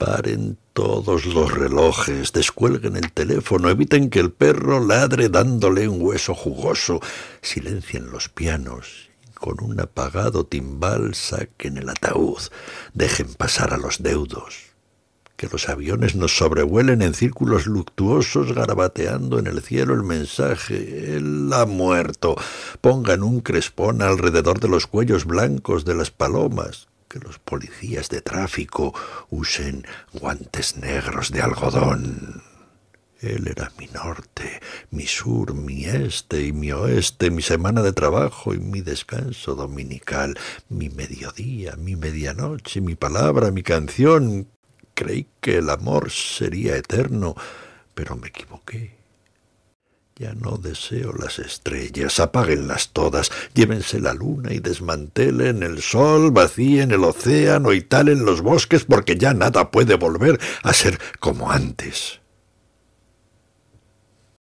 Paren todos los relojes, descuelguen el teléfono, eviten que el perro ladre dándole un hueso jugoso, silencien los pianos y con un apagado timbal saquen el ataúd, dejen pasar a los deudos. Que los aviones nos sobrevuelen en círculos luctuosos, garabateando en el cielo el mensaje: Él ha muerto. Pongan un crespón alrededor de los cuellos blancos de las palomas que los policías de tráfico usen guantes negros de algodón. Él era mi norte, mi sur, mi este y mi oeste, mi semana de trabajo y mi descanso dominical, mi mediodía, mi medianoche, mi palabra, mi canción. Creí que el amor sería eterno, pero me equivoqué. Ya no deseo las estrellas, apáguenlas todas, llévense la luna y desmantelen el sol, vacíen el océano y talen los bosques, porque ya nada puede volver a ser como antes.